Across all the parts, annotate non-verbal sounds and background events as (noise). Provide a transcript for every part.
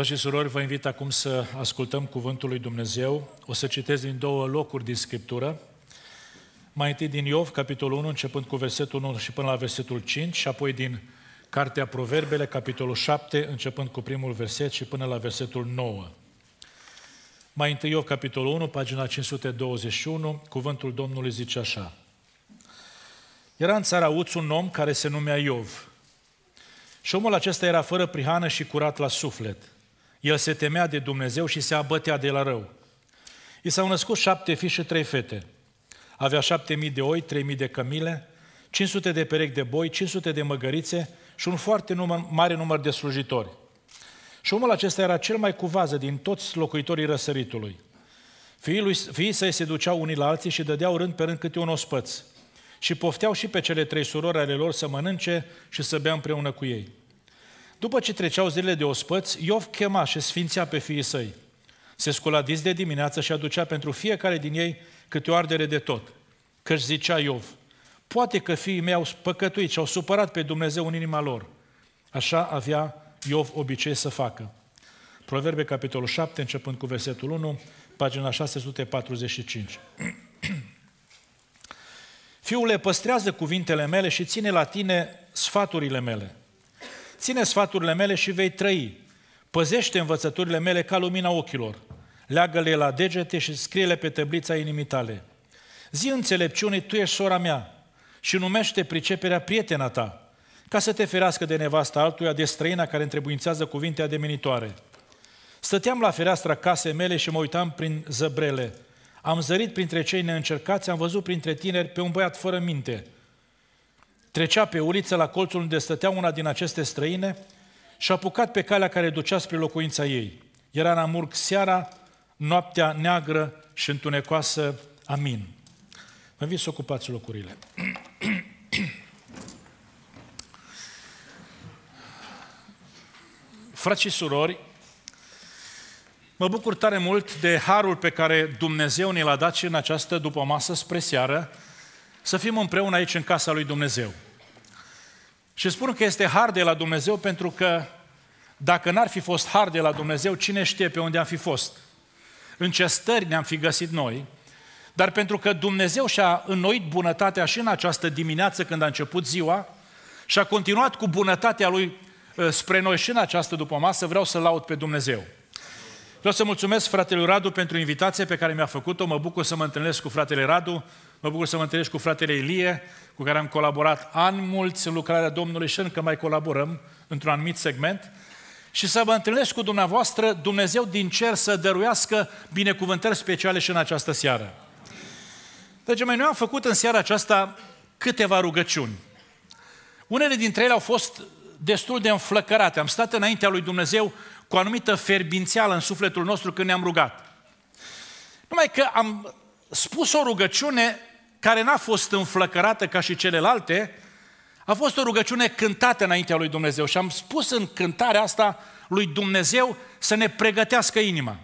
Frați și surori, vă invit acum să ascultăm Cuvântul lui Dumnezeu. O să citesc din două locuri din Scriptură. Mai întâi din Iov, capitolul 1, începând cu versetul 1 și până la versetul 5, și apoi din Cartea Proverbele, capitolul 7, începând cu primul verset și până la versetul 9. Mai întâi Iov, capitolul 1, pagina 521, cuvântul Domnului zice așa. Era în țara Uț un om care se numea Iov. Și omul acesta era fără prihană și curat la suflet. El se temea de Dumnezeu și se abătea de la rău. I s-au născut șapte fii și trei fete. Avea șapte mii de oi, trei mii de cămile, 500 de perechi de boi, 500 de măgărițe și un foarte număr, mare număr de slujitori. Și omul acesta era cel mai cuvază din toți locuitorii răsăritului. Fiii, lui, fiii săi se duceau unii la alții și dădeau rând pe rând câte un ospăț. Și pofteau și pe cele trei surori ale lor să mănânce și să bea împreună cu ei. După ce treceau zilele de ospăți, Iov chema și sfințea pe fiii săi. Se scula dis de dimineață și aducea pentru fiecare din ei câte o ardere de tot. Căci zicea Iov, poate că fiii mei au păcătuit și au supărat pe Dumnezeu în inima lor. Așa avea Iov obicei să facă. Proverbe, capitolul 7, începând cu versetul 1, pagina 645. (clears throat) Fiule, păstrează cuvintele mele și ține la tine sfaturile mele ține sfaturile mele și vei trăi. Păzește învățăturile mele ca lumina ochilor. Leagă-le la degete și scrie-le pe tăblița inimii tale. Zi înțelepciunii, tu ești sora mea și numește priceperea prietena ta, ca să te ferească de nevasta altuia, de străina care întrebuințează cuvinte ademenitoare. Stăteam la fereastra casei mele și mă uitam prin zăbrele. Am zărit printre cei neîncercați, am văzut printre tineri pe un băiat fără minte – Trecea pe uliță la colțul unde stătea una din aceste străine și a apucat pe calea care ducea spre locuința ei. Era în amurg seara, noaptea neagră și întunecoasă. Amin. Vă invit să ocupați locurile. (clears throat) Frați și surori, mă bucur tare mult de harul pe care Dumnezeu ne l-a dat și în această după masă spre seară, să fim împreună aici în casa lui Dumnezeu. Și spun că este har de la Dumnezeu pentru că dacă n-ar fi fost har de la Dumnezeu, cine știe pe unde am fi fost? În ce stări ne-am fi găsit noi? Dar pentru că Dumnezeu și-a înnoit bunătatea și în această dimineață când a început ziua și a continuat cu bunătatea Lui ă, spre noi și în această după masă, vreau să laud pe Dumnezeu. Vreau să mulțumesc fratelui Radu pentru invitație pe care mi-a făcut-o. Mă bucur să mă întâlnesc cu fratele Radu. Mă bucur să mă întâlnesc cu fratele Ilie, cu care am colaborat ani mulți în lucrarea Domnului și încă mai colaborăm într-un anumit segment. Și să vă întâlnesc cu dumneavoastră, Dumnezeu din cer să dăruiască binecuvântări speciale și în această seară. Deci, noi am făcut în seara aceasta câteva rugăciuni. Unele dintre ele au fost destul de înflăcărate. Am stat înaintea lui Dumnezeu cu o anumită ferbințeală în sufletul nostru când ne-am rugat. Numai că am spus o rugăciune care n-a fost înflăcărată ca și celelalte, a fost o rugăciune cântată înaintea lui Dumnezeu și am spus în cântarea asta lui Dumnezeu să ne pregătească inima.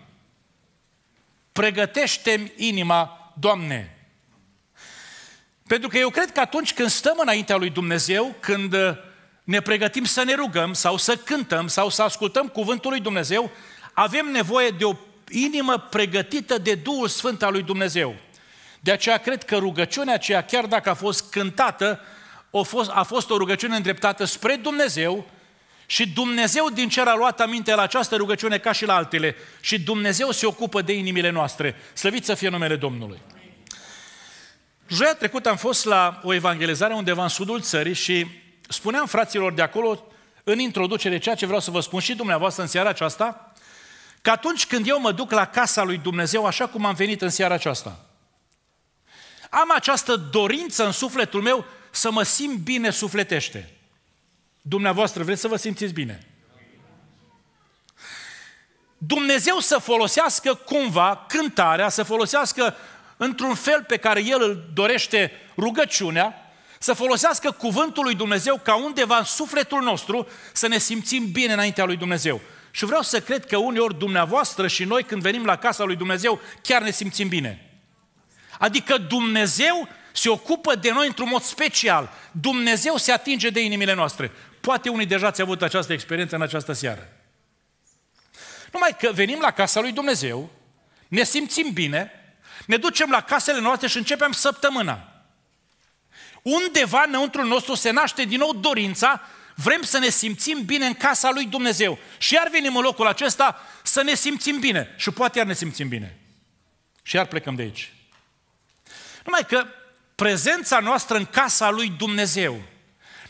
Pregătește-mi inima, Doamne! Pentru că eu cred că atunci când stăm înaintea lui Dumnezeu, când uh, ne pregătim să ne rugăm sau să cântăm sau să ascultăm cuvântul lui Dumnezeu, avem nevoie de o inimă pregătită de Duhul Sfânt al lui Dumnezeu. De aceea cred că rugăciunea aceea, chiar dacă a fost cântată, a fost, a fost o rugăciune îndreptată spre Dumnezeu și Dumnezeu din cer a luat aminte la această rugăciune ca și la altele. Și Dumnezeu se ocupă de inimile noastre. Slăvit să fie numele Domnului! Joia trecută am fost la o evangelizare undeva în sudul țării și spuneam fraților de acolo, în introducere, ceea ce vreau să vă spun și dumneavoastră în seara aceasta, că atunci când eu mă duc la casa lui Dumnezeu, așa cum am venit în seara aceasta, am această dorință în sufletul meu să mă simt bine sufletește. Dumneavoastră vreți să vă simțiți bine. Dumnezeu să folosească cumva cântarea, să folosească într-un fel pe care El îl dorește rugăciunea, să folosească cuvântul lui Dumnezeu ca undeva în sufletul nostru să ne simțim bine înaintea lui Dumnezeu. Și vreau să cred că uneori dumneavoastră și noi când venim la casa lui Dumnezeu chiar ne simțim bine. Adică Dumnezeu se ocupă de noi într-un mod special. Dumnezeu se atinge de inimile noastre. Poate unii deja ați avut această experiență în această seară. Numai că venim la casa lui Dumnezeu, ne simțim bine, ne ducem la casele noastre și începem săptămâna. Undeva înăuntru nostru se naște din nou dorința, vrem să ne simțim bine în casa lui Dumnezeu. Și iar venim în locul acesta să ne simțim bine. Și poate iar ne simțim bine. Și iar plecăm de aici. Numai că prezența noastră în casa lui Dumnezeu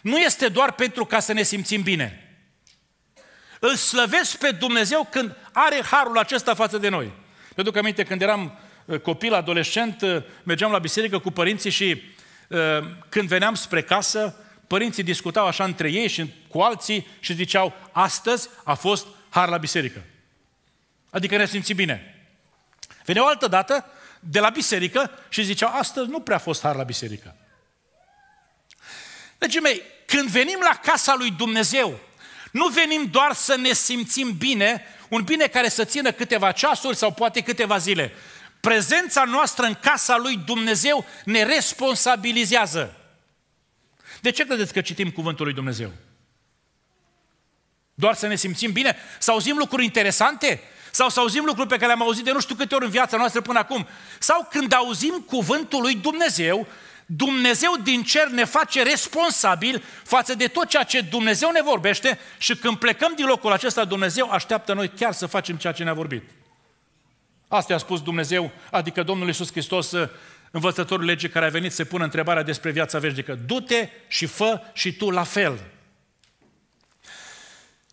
nu este doar pentru ca să ne simțim bine. Îl slăvesc pe Dumnezeu când are harul acesta față de noi. Pentru că aminte, când eram uh, copil, adolescent, uh, mergeam la biserică cu părinții și uh, când veneam spre casă, părinții discutau așa între ei și cu alții și ziceau, astăzi a fost har la biserică. Adică ne simțim bine. Vine o altă dată de la biserică și ziceau, astăzi nu prea a fost har la biserică. Deci, mei, când venim la casa lui Dumnezeu, nu venim doar să ne simțim bine, un bine care să țină câteva ceasuri sau poate câteva zile. Prezența noastră în casa lui Dumnezeu ne responsabilizează. De ce credeți că citim cuvântul lui Dumnezeu? Doar să ne simțim bine? Să auzim lucruri interesante? Sau să auzim lucruri pe care le-am auzit de nu știu câte ori în viața noastră până acum. Sau când auzim cuvântul lui Dumnezeu, Dumnezeu din cer ne face responsabil față de tot ceea ce Dumnezeu ne vorbește și când plecăm din locul acesta, Dumnezeu așteaptă noi chiar să facem ceea ce ne-a vorbit. Asta a spus Dumnezeu, adică Domnul Iisus Hristos, uh, învățătorul legii care a venit să pună întrebarea despre viața veșnică. Du-te și fă și tu la fel.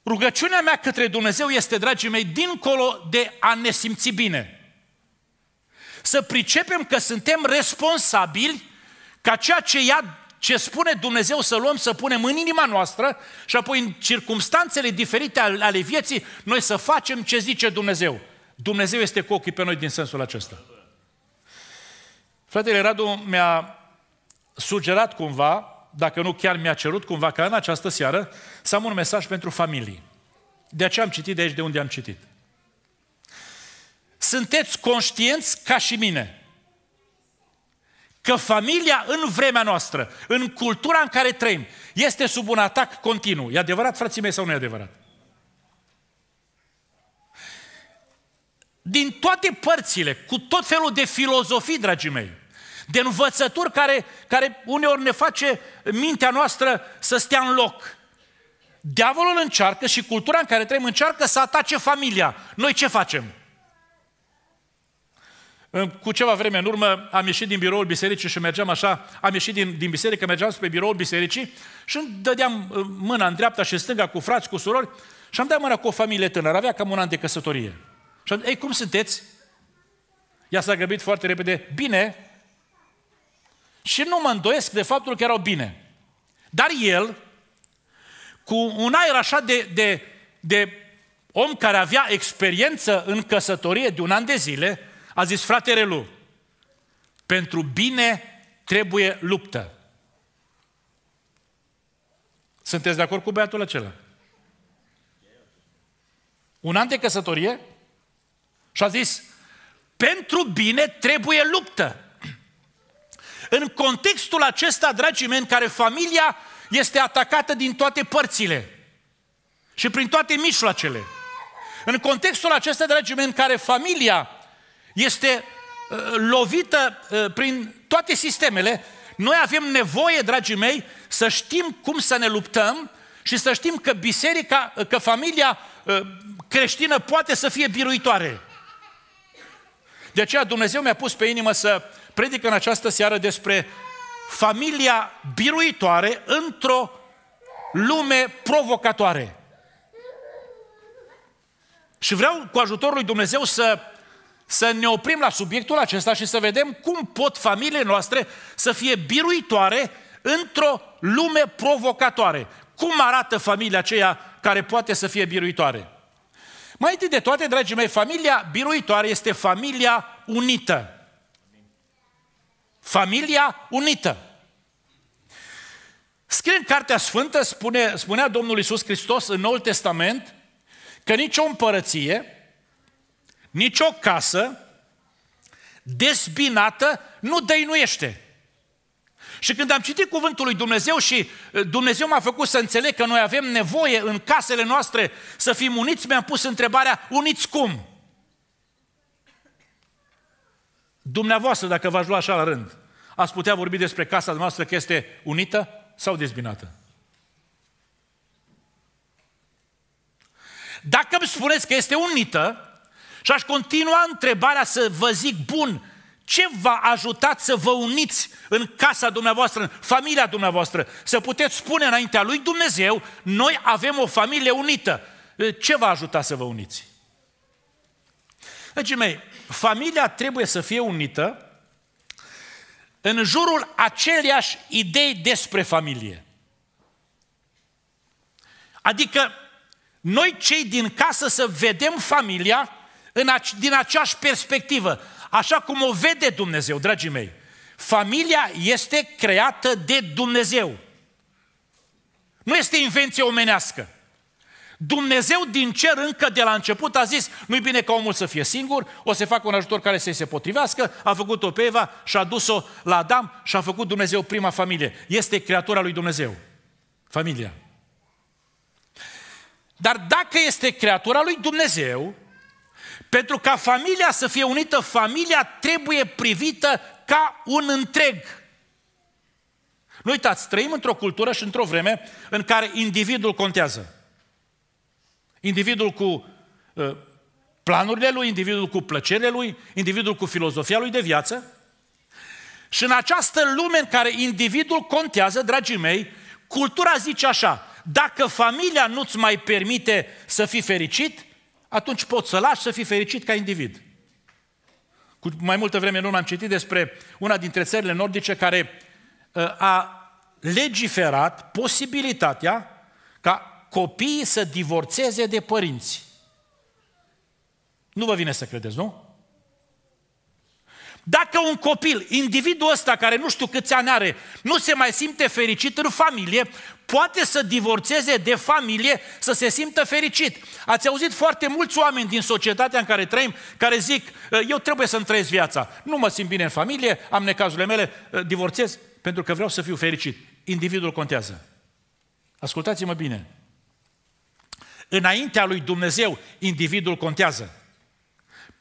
Rugăciunea mea către Dumnezeu este, dragii mei, dincolo de a ne simți bine. Să pricepem că suntem responsabili ca ceea ce ia ce spune Dumnezeu să luăm, să punem în inima noastră și apoi în circumstanțele diferite ale vieții, noi să facem ce zice Dumnezeu. Dumnezeu este cu ochii pe noi din sensul acesta. Fratele Radu mi-a sugerat cumva dacă nu chiar mi-a cerut cumva ca în această seară să am un mesaj pentru familii. De aceea am citit de aici de unde am citit. Sunteți conștienți ca și mine că familia în vremea noastră, în cultura în care trăim, este sub un atac continuu. E adevărat, frații mei, sau nu e adevărat? Din toate părțile, cu tot felul de filozofii, dragii mei, de învățături care, care uneori ne face mintea noastră să stea în loc. Diavolul încearcă și cultura în care trăim încearcă să atace familia. Noi ce facem? Cu ceva vreme în urmă am ieșit din biroul bisericii și mergeam așa, am ieșit din, din biserică, mergeam spre biroul bisericii și îmi dădeam uh, mâna în dreapta și în stânga cu frați, cu surori și am dat mâna cu o familie tânără, avea cam un an de căsătorie. Și am zis, ei, cum sunteți? Ea s-a grăbit foarte repede, bine, și nu mă îndoiesc de faptul că erau bine. Dar el, cu un aer așa de, de, de om care avea experiență în căsătorie de un an de zile, a zis, fratele lui: pentru bine trebuie luptă. Sunteți de acord cu băiatul acela? Un an de căsătorie și a zis, pentru bine trebuie luptă. În contextul acesta, dragii mei, în care familia este atacată din toate părțile și prin toate mijloacele. În contextul acesta, dragii mei, în care familia este uh, lovită uh, prin toate sistemele, noi avem nevoie, dragii mei, să știm cum să ne luptăm și să știm că biserica, uh, că familia creștină poate să fie biruitoare. De aceea Dumnezeu mi-a pus pe inimă să predic în această seară despre familia biruitoare într-o lume provocatoare. Și vreau cu ajutorul lui Dumnezeu să, să ne oprim la subiectul acesta și să vedem cum pot familiile noastre să fie biruitoare într-o lume provocatoare. Cum arată familia aceea care poate să fie biruitoare? Mai întâi de toate, dragii mei, familia biruitoare este familia unită. Familia unită. Scrie în Cartea Sfântă, spune, spunea Domnul Iisus Hristos în Noul Testament, că nicio împărăție, nicio casă dezbinată nu dăinuiește. Și când am citit cuvântul lui Dumnezeu și eh, Dumnezeu m-a făcut să înțeleg că noi avem nevoie în casele noastre să fim uniți, mi-am pus întrebarea, uniți cum? Dumneavoastră, dacă v-aș lua așa la rând, ați putea vorbi despre casa noastră că este unită sau dezbinată? Dacă îmi spuneți că este unită și aș continua întrebarea să vă zic, bun, ce v-a ajutat să vă uniți în casa dumneavoastră, în familia dumneavoastră? Să puteți spune înaintea lui Dumnezeu, noi avem o familie unită. Ce v-a ajutat să vă uniți? Dragii mei, familia trebuie să fie unită în jurul aceleași idei despre familie. Adică noi cei din casă să vedem familia în ace- din aceeași perspectivă, așa cum o vede Dumnezeu, dragii mei. Familia este creată de Dumnezeu. Nu este invenție omenească. Dumnezeu din cer încă de la început a zis, nu-i bine ca omul să fie singur, o să facă un ajutor care să-i se potrivească, a făcut-o pe Eva și a dus-o la Adam și a făcut Dumnezeu prima familie. Este creatura lui Dumnezeu, familia. Dar dacă este creatura lui Dumnezeu, pentru ca familia să fie unită, familia trebuie privită ca un întreg. Nu uitați, trăim într-o cultură și într-o vreme în care individul contează. Individul cu uh, planurile lui, individul cu plăcerile lui, individul cu filozofia lui de viață. Și în această lume în care individul contează, dragii mei, cultura zice așa, dacă familia nu-ți mai permite să fii fericit, atunci poți să lași să fii fericit ca individ. Cu mai multă vreme nu am citit despre una dintre țările nordice care uh, a legiferat posibilitatea ca copiii să divorțeze de părinți. Nu vă vine să credeți, nu? Dacă un copil, individul ăsta care nu știu câți ani are, nu se mai simte fericit în familie, poate să divorțeze de familie să se simtă fericit. Ați auzit foarte mulți oameni din societatea în care trăim care zic, eh, eu trebuie să-mi trăiesc viața, nu mă simt bine în familie, am necazurile mele, eh, divorțez pentru că vreau să fiu fericit. Individul contează. Ascultați-mă bine, Înaintea lui Dumnezeu, individul contează.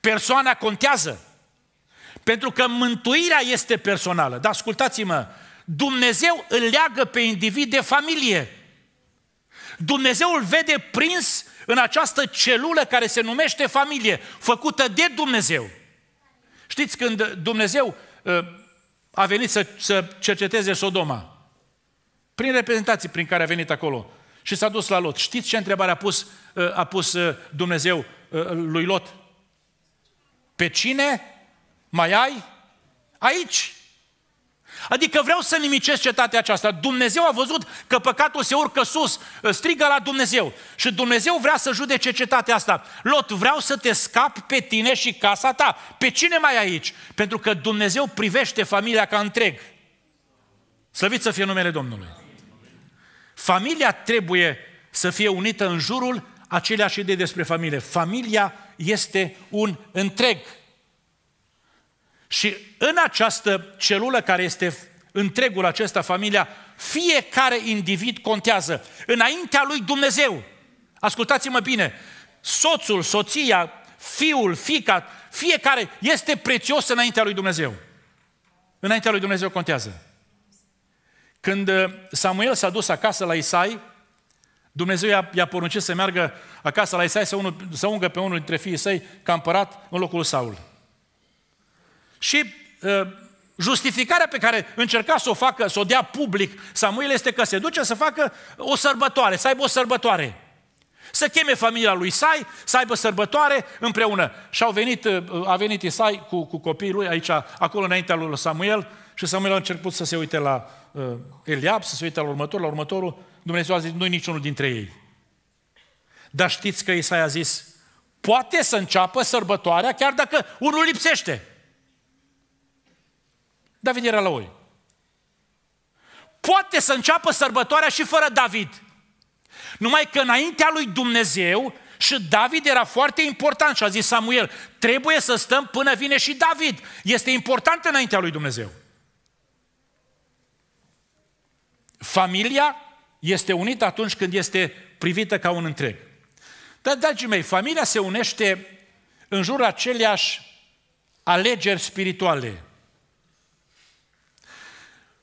Persoana contează. Pentru că mântuirea este personală. Dar ascultați-mă, Dumnezeu îl leagă pe individ de familie. Dumnezeu îl vede prins în această celulă care se numește familie, făcută de Dumnezeu. Știți când Dumnezeu ă, a venit să, să cerceteze Sodoma, prin reprezentații prin care a venit acolo, și s-a dus la Lot. Știți ce întrebare a pus, uh, a pus uh, Dumnezeu uh, lui Lot? Pe cine mai ai aici? Adică vreau să nimicesc cetatea aceasta. Dumnezeu a văzut că păcatul se urcă sus, strigă la Dumnezeu. Și Dumnezeu vrea să judece cetatea asta. Lot, vreau să te scap pe tine și casa ta. Pe cine mai aici? Pentru că Dumnezeu privește familia ca întreg. Slăvit să fie numele Domnului. Familia trebuie să fie unită în jurul aceleași idei despre familie. Familia este un întreg. Și în această celulă care este întregul acesta, familia, fiecare individ contează înaintea lui Dumnezeu. Ascultați-mă bine, soțul, soția, fiul, fica, fiecare este prețios înaintea lui Dumnezeu. Înaintea lui Dumnezeu contează. Când uh, Samuel s-a dus acasă la Isai, Dumnezeu i-a, i-a poruncit să meargă acasă la Isai să, unu, să ungă pe unul dintre fiii săi ca împărat în locul lui Saul. Și uh, justificarea pe care încerca să o facă, să o dea public Samuel este că se duce să facă o sărbătoare, să aibă o sărbătoare. Să cheme familia lui Isai, să aibă sărbătoare împreună. Și au venit, uh, a venit Isai cu, cu copiii lui aici, acolo înaintea lui Samuel, și Samuel a început să se uite la uh, Eliab, să se uite la următorul, la următorul. Dumnezeu a zis, nu-i niciunul dintre ei. Dar știți că Isaia a zis, poate să înceapă sărbătoarea chiar dacă unul lipsește. David era la oi. Poate să înceapă sărbătoarea și fără David. Numai că înaintea lui Dumnezeu și David era foarte important și a zis Samuel, trebuie să stăm până vine și David. Este important înaintea lui Dumnezeu. Familia este unită atunci când este privită ca un întreg. Dar, dragii mei, familia se unește în jurul aceleași alegeri spirituale.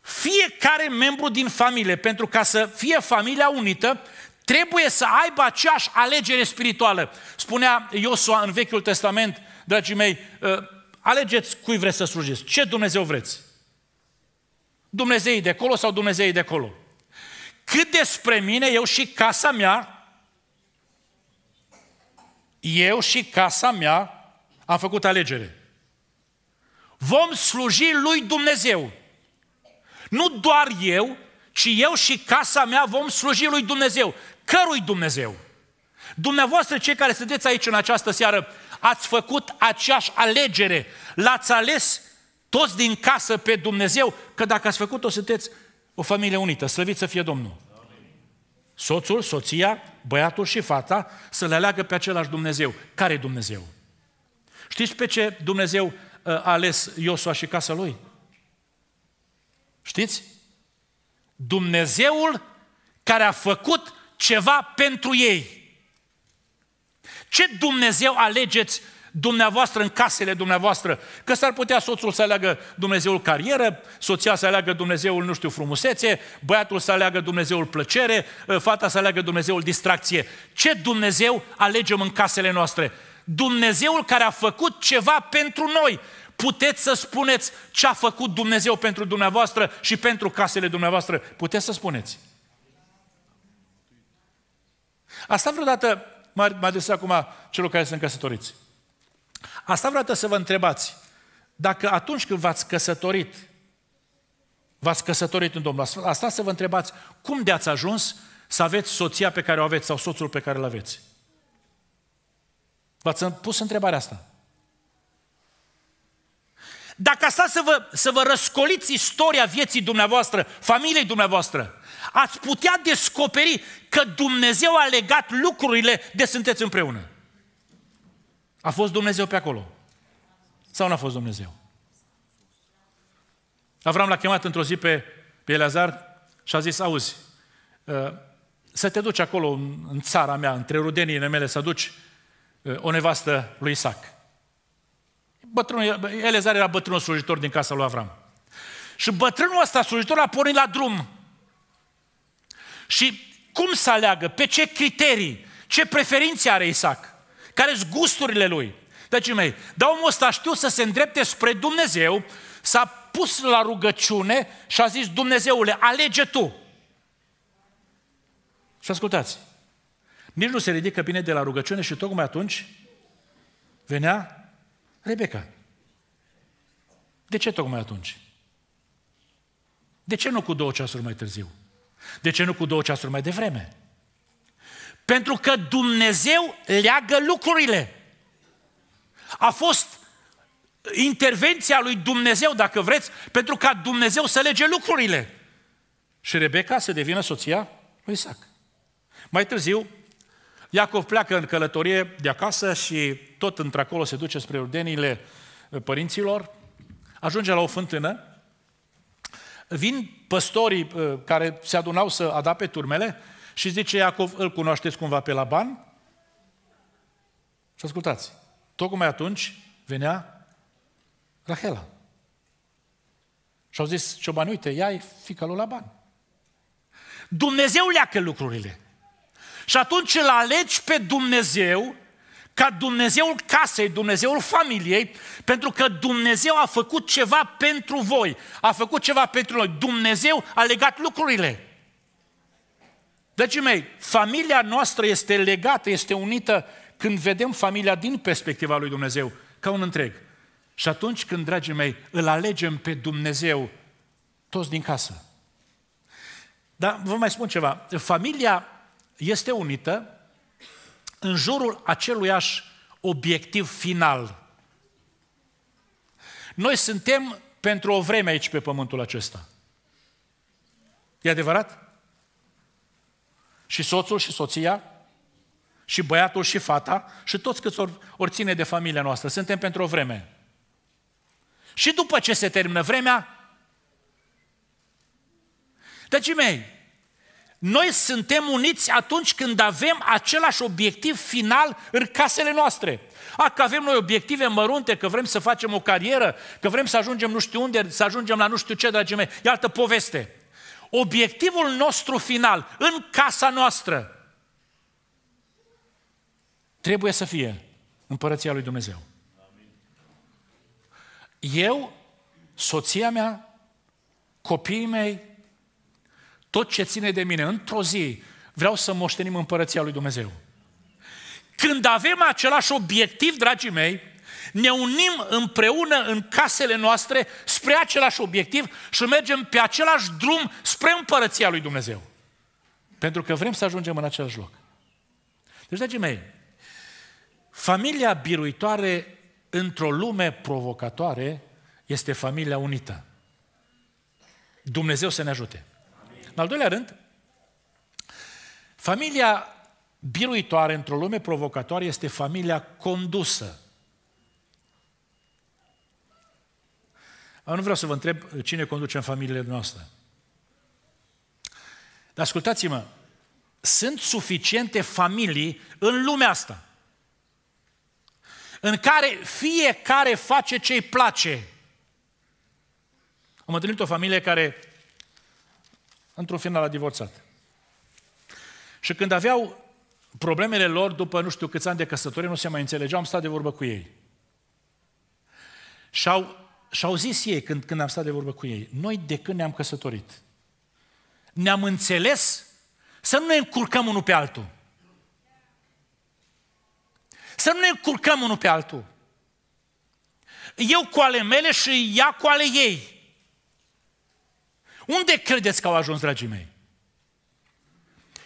Fiecare membru din familie, pentru ca să fie familia unită, trebuie să aibă aceeași alegere spirituală. Spunea Iosua în Vechiul Testament, dragii mei, ă, alegeți cui vreți să slujiți, ce Dumnezeu vreți. Dumnezeii de acolo sau Dumnezeii de acolo. Cât despre mine, eu și casa mea, eu și casa mea am făcut alegere. Vom sluji lui Dumnezeu. Nu doar eu, ci eu și casa mea vom sluji lui Dumnezeu. Cărui Dumnezeu? Dumneavoastră, cei care sunteți aici în această seară, ați făcut aceeași alegere. L-ați ales toți din casă pe Dumnezeu, că dacă ați făcut-o, sunteți o familie unită, slăvit să fie Domnul. Soțul, soția, băiatul și fata să le aleagă pe același Dumnezeu. care e Dumnezeu? Știți pe ce Dumnezeu uh, a ales Iosua și casa lui? Știți? Dumnezeul care a făcut ceva pentru ei. Ce Dumnezeu alegeți dumneavoastră în casele dumneavoastră, că s-ar putea soțul să aleagă Dumnezeul carieră, soția să aleagă Dumnezeul, nu știu, frumusețe, băiatul să aleagă Dumnezeul plăcere, ă, fata să aleagă Dumnezeul distracție. Ce Dumnezeu alegem în casele noastre? Dumnezeul care a făcut ceva pentru noi. Puteți să spuneți ce a făcut Dumnezeu pentru dumneavoastră și pentru casele dumneavoastră. Puteți să spuneți. Asta vreodată m-a adresat acum celor care sunt căsătoriți. Asta vreau să vă întrebați. Dacă atunci când v-ați căsătorit, v-ați căsătorit în Domnul, asta să vă întrebați, cum de ați ajuns să aveți soția pe care o aveți sau soțul pe care îl aveți? V-ați pus întrebarea asta. Dacă asta să vă, să vă răscoliți istoria vieții dumneavoastră, familiei dumneavoastră, ați putea descoperi că Dumnezeu a legat lucrurile de sunteți împreună. A fost Dumnezeu pe acolo? Sau n-a fost Dumnezeu? Avram l-a chemat într-o zi pe, pe Eleazar și a zis, auzi, ă, să te duci acolo în țara mea, între rudeniile mele, să duci ă, o nevastă lui Isaac. Bătrân, Eleazar era bătrânul slujitor din casa lui Avram. Și bătrânul ăsta, slujitor, a pornit la drum. Și cum să aleagă? Pe ce criterii? Ce preferințe are Isaac? care sunt gusturile lui. Deci, mei, dar omul ăsta știu să se îndrepte spre Dumnezeu, s-a pus la rugăciune și a zis, Dumnezeule, alege Tu. Și ascultați, nici nu se ridică bine de la rugăciune și tocmai atunci venea Rebecca. De ce tocmai atunci? De ce nu cu două ceasuri mai târziu? De ce nu cu două ceasuri mai devreme? Pentru că Dumnezeu leagă lucrurile. A fost intervenția lui Dumnezeu, dacă vreți, pentru ca Dumnezeu să lege lucrurile. Și Rebecca se devină soția lui Isaac. Mai târziu, Iacov pleacă în călătorie de acasă și tot într-acolo se duce spre urdenile părinților, ajunge la o fântână, vin păstorii uh, care se adunau să adape turmele și zice Iacov, îl cunoașteți cumva pe Laban? Și ascultați, tocmai atunci venea Rahela. Și au zis, ciobani, uite, ia-i fica lui Laban. Dumnezeu leacă lucrurile. Și atunci îl alegi pe Dumnezeu ca Dumnezeul casei, Dumnezeul familiei, pentru că Dumnezeu a făcut ceva pentru voi, a făcut ceva pentru noi. Dumnezeu a legat lucrurile. Dragii mei, familia noastră este legată, este unită când vedem familia din perspectiva lui Dumnezeu, ca un întreg. Și atunci când, dragii mei, îl alegem pe Dumnezeu, toți din casă. Dar vă mai spun ceva. Familia este unită în jurul aceluiași obiectiv final. Noi suntem pentru o vreme aici pe pământul acesta. E adevărat? și soțul și soția, și băiatul și fata, și toți câți ori, ori ține de familia noastră. Suntem pentru o vreme. Și după ce se termină vremea, Dragii mei, noi suntem uniți atunci când avem același obiectiv final în casele noastre. A, că avem noi obiective mărunte, că vrem să facem o carieră, că vrem să ajungem nu știu unde, să ajungem la nu știu ce, dragii mei, e altă poveste obiectivul nostru final, în casa noastră, trebuie să fie împărăția lui Dumnezeu. Eu, soția mea, copiii mei, tot ce ține de mine, într-o zi, vreau să moștenim împărăția lui Dumnezeu. Când avem același obiectiv, dragii mei, ne unim împreună în casele noastre spre același obiectiv și mergem pe același drum spre împărăția lui Dumnezeu. Pentru că vrem să ajungem în același loc. Deci, dragii mei, familia biruitoare într-o lume provocatoare este familia unită. Dumnezeu să ne ajute. Amin. În al doilea rând, familia biruitoare într-o lume provocatoare este familia condusă nu vreau să vă întreb uh, cine conduce în familiile noastre. Dar ascultați-mă, sunt suficiente familii în lumea asta în care fiecare face ce îi place. Am întâlnit o familie care, într-un final, a divorțat. Și când aveau problemele lor după nu știu câți ani de căsătorie, nu se mai înțelegeau, am stat de vorbă cu ei. Și au și-au zis ei când, când am stat de vorbă cu ei, noi de când ne-am căsătorit, ne-am înțeles să nu ne încurcăm unul pe altul. Să nu ne încurcăm unul pe altul. Eu cu ale mele și ea cu ale ei. Unde credeți că au ajuns, dragii mei?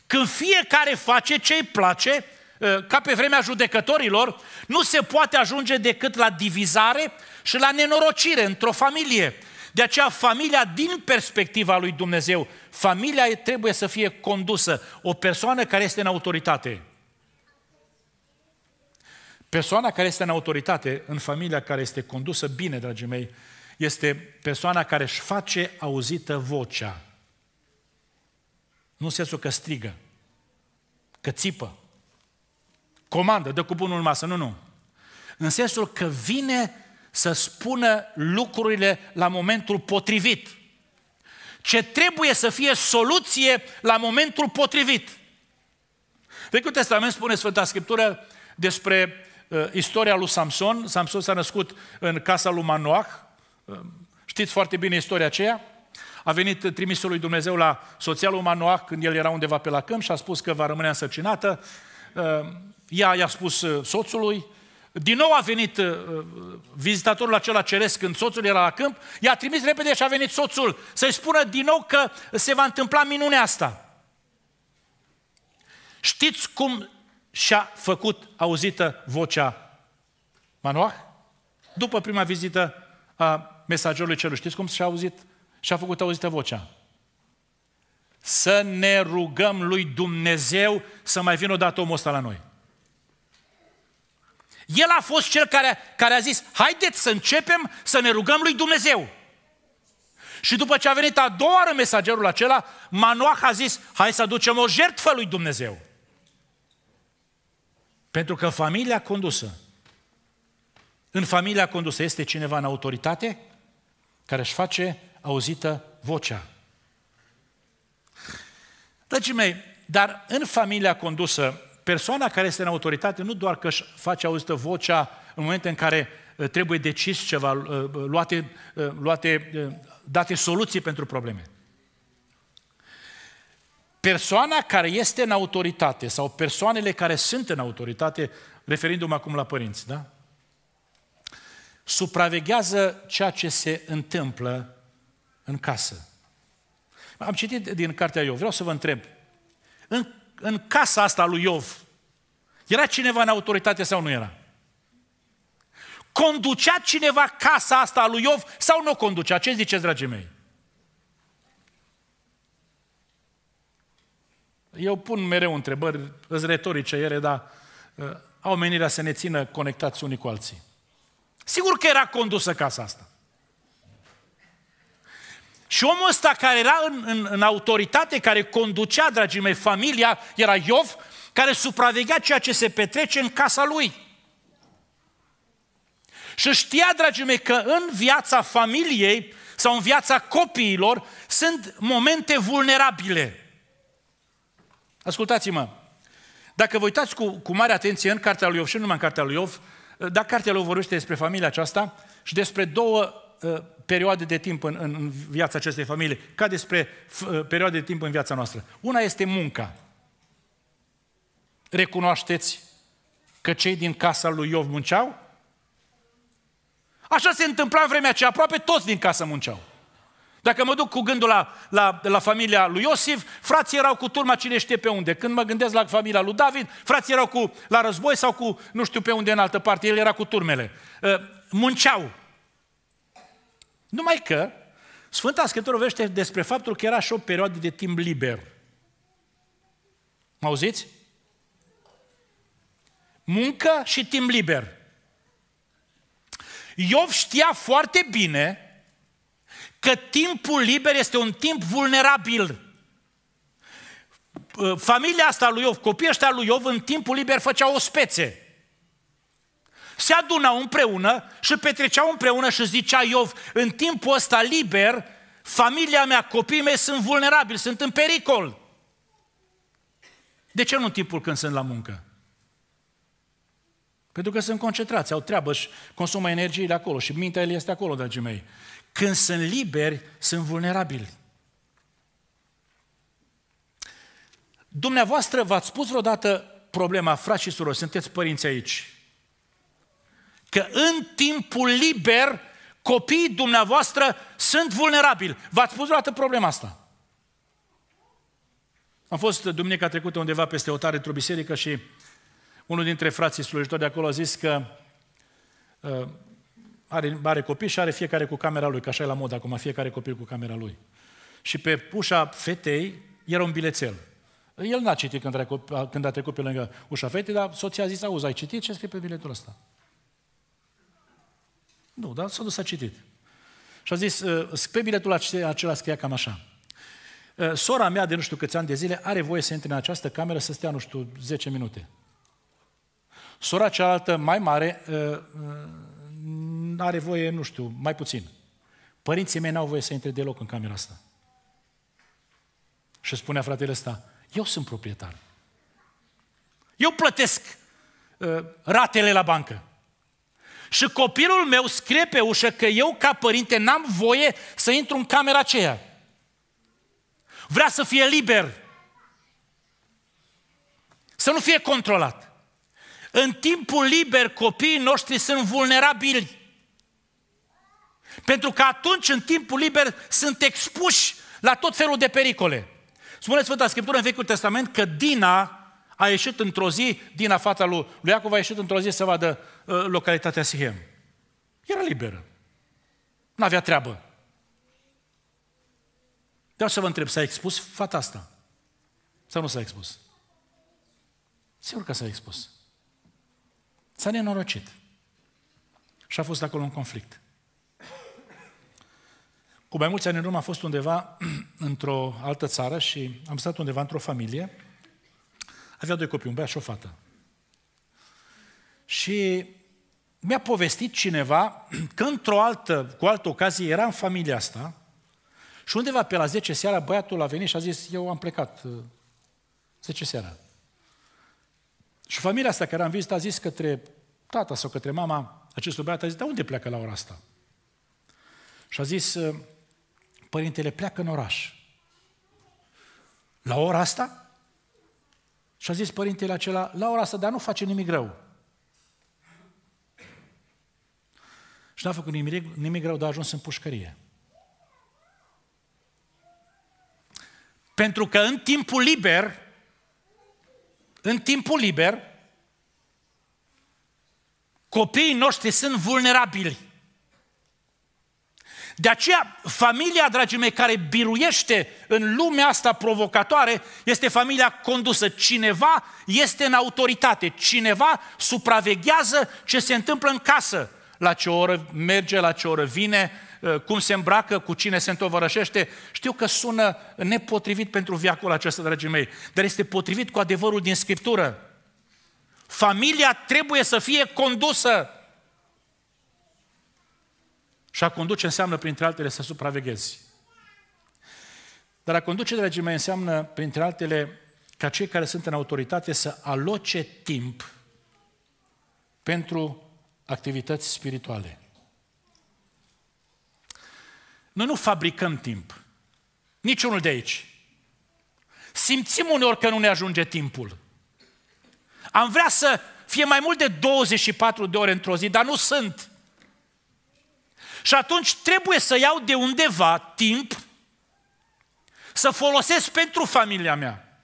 Când fiecare face ce îi place Ă, ca pe vremea judecătorilor, nu se poate ajunge decât la divizare și la nenorocire într-o familie. De aceea, familia din perspectiva lui Dumnezeu, familia trebuie să fie condusă. O persoană care este în autoritate. Persoana care este în autoritate, în familia care este condusă bine, dragii mei, este persoana care își face auzită vocea. Nu în sensul că strigă, că țipă, comandă, dă cu bunul în masă. Nu, nu. În sensul că vine să spună lucrurile la momentul potrivit. Ce trebuie să fie soluție la momentul potrivit. Vechiul Testament spune Sfânta Scriptură despre uh, istoria lui Samson. Samson s-a născut în casa lui Manoah. Uh, știți foarte bine istoria aceea. A venit trimisul lui Dumnezeu la soția lui Manoah când el era undeva pe la câmp și a spus că va rămâne însărcinată. Uh, Uh, ea i-a spus uh, soțului, din nou a venit uh, vizitatorul acela ceresc când soțul era la câmp, i-a trimis repede și a venit soțul să-i spună din nou că se va întâmpla minunea asta. Știți cum și-a făcut auzită vocea Manoah? După prima vizită a mesagerului celor, știți cum și-a auzit? Și-a făcut auzită vocea să ne rugăm lui Dumnezeu să mai vină odată omul ăsta la noi. El a fost cel care, care a zis, haideți să începem să ne rugăm lui Dumnezeu. Și după ce a venit a doua oară mesagerul acela, Manoah a zis, hai să aducem o jertfă lui Dumnezeu. Pentru că familia condusă, în familia condusă este cineva în autoritate care își face auzită vocea. Dragii mei, dar în familia condusă, persoana care este în autoritate nu doar că își face auzită vocea în momente în care uh, trebuie decis ceva, uh, uh, luate, luate, date soluții pentru probleme. Persoana care este în autoritate sau persoanele care sunt în autoritate, referindu-mă acum la părinți, da? Supraveghează ceea ce se întâmplă în casă. Am citit din cartea Iov, vreau să vă întreb. În, în casa asta lui Iov, era cineva în autoritate sau nu era? Conducea cineva casa asta a lui Iov sau nu conducea? Ce ziceți, dragii mei? Eu pun mereu întrebări, îți retorice ele, dar uh, au menirea să ne țină conectați unii cu alții. Sigur că era condusă casa asta. Și omul ăsta care era în, în, în autoritate, care conducea, dragii mei, familia, era Iov, care supraveghea ceea ce se petrece în casa lui. Și știa, dragii mei, că în viața familiei sau în viața copiilor sunt momente vulnerabile. Ascultați-mă, dacă vă uitați cu, cu mare atenție în cartea lui Iov și nu numai în cartea lui Iov, dacă cartea lui vorbește despre familia aceasta și despre două Uh, perioade de timp în, în viața acestei familii, ca despre uh, perioade de timp în viața noastră. Una este munca. Recunoașteți că cei din casa lui Iov munceau? Așa se întâmpla în vremea aceea, aproape toți din casă munceau. Dacă mă duc cu gândul la, la, la familia lui Iosif, frații erau cu turma cine știe pe unde. Când mă gândesc la familia lui David, frații erau cu, la război sau cu nu știu pe unde în altă parte, el era cu turmele. Uh, munceau. Numai că Sfânta Scriptură vorbește despre faptul că era și o perioadă de timp liber. Mă auziți? Muncă și timp liber. Iov știa foarte bine că timpul liber este un timp vulnerabil. Familia asta lui Iov, copiii ăștia lui Iov, în timpul liber făceau o spețe se adunau împreună și petreceau împreună și zicea Iov, în timpul ăsta liber, familia mea, copiii mei sunt vulnerabili, sunt în pericol. De ce nu în timpul când sunt la muncă? Pentru că sunt concentrați, au treabă și consumă energiile acolo și mintea el este acolo, dragii mei. Când sunt liberi, sunt vulnerabili. Dumneavoastră v-ați spus vreodată problema, frați și surori, sunteți părinți aici că în timpul liber copiii dumneavoastră sunt vulnerabili. V-ați pus vreodată problema asta? Am fost duminica trecută undeva peste o tare într-o biserică și unul dintre frații slujitori de acolo a zis că uh, are, are copii și are fiecare cu camera lui, că așa e la mod acum, fiecare copil cu camera lui. Și pe ușa fetei era un bilețel. El n-a citit când a, trecut, când a trecut pe lângă ușa fetei, dar soția a zis, auzi, ai citit ce scrie pe biletul ăsta? Nu, dar s-a dus, a citit. Și a zis, ă, pe biletul acela scria cam așa. Ă, sora mea de nu știu câți ani de zile are voie să intre în această cameră să stea, nu știu, 10 minute. Sora cealaltă, mai mare, ă, are voie, nu știu, mai puțin. Părinții mei n-au voie să intre deloc în camera asta. Și spunea fratele ăsta, eu sunt proprietar. Eu plătesc ratele la bancă și copilul meu scrie pe ușă că eu ca părinte n-am voie să intru în camera aceea. Vrea să fie liber. Să nu fie controlat. În timpul liber copiii noștri sunt vulnerabili. Pentru că atunci, în timpul liber, sunt expuși la tot felul de pericole. Spune Sfânta Scriptură în Vechiul Testament că Dina a ieșit într-o zi, Dina fața lui, lui Iacov a ieșit într-o zi să vadă Uh, localitatea Sihem. Era liberă. N-avea treabă. Vreau să vă întreb, s-a expus fata asta? Sau nu s-a expus? Sigur că s-a expus. S-a nenorocit. Și a fost acolo un conflict. Cu mai mulți ani în urmă a fost undeva (clears throat) într-o altă țară și am stat undeva într-o familie. Avea doi copii, un băiat și o fată. Și mi-a povestit cineva (clears throat) că într-o altă, cu altă ocazie, era în familia asta și undeva pe la 10 seara băiatul a venit și a zis, eu am plecat 10 uh, seara. Și familia asta care am vizit a zis către tata sau către mama acestui băiat, a zis, dar unde pleacă la ora asta? Și a zis, uh, părintele, pleacă în oraș. La ora asta? Și a zis părintele acela, la ora asta, dar nu face nimic rău. Și n-a făcut nimic, nimic greu, dar a ajuns în pușcărie. Pentru că în timpul liber, în timpul liber, copiii noștri sunt vulnerabili. De aceea, familia, dragii mei, care biruiește în lumea asta provocatoare, este familia condusă. Cineva este în autoritate, cineva supraveghează ce se întâmplă în casă, la ce oră merge, la ce oră vine, ă, cum se îmbracă, cu cine se întovărășește. Știu că sună nepotrivit pentru viacul acesta, dragii mei, dar este potrivit cu adevărul din Scriptură. Familia trebuie să fie condusă. Și a conduce înseamnă, printre altele, să supraveghezi. Dar a conduce, dragii mei, înseamnă, printre altele, ca cei care sunt în autoritate să aloce timp pentru activități spirituale. Noi nu fabricăm timp. Niciunul de aici. Simțim uneori că nu ne ajunge timpul. Am vrea să fie mai mult de 24 de ore într-o zi, dar nu sunt. Și atunci trebuie să iau de undeva timp să folosesc pentru familia mea,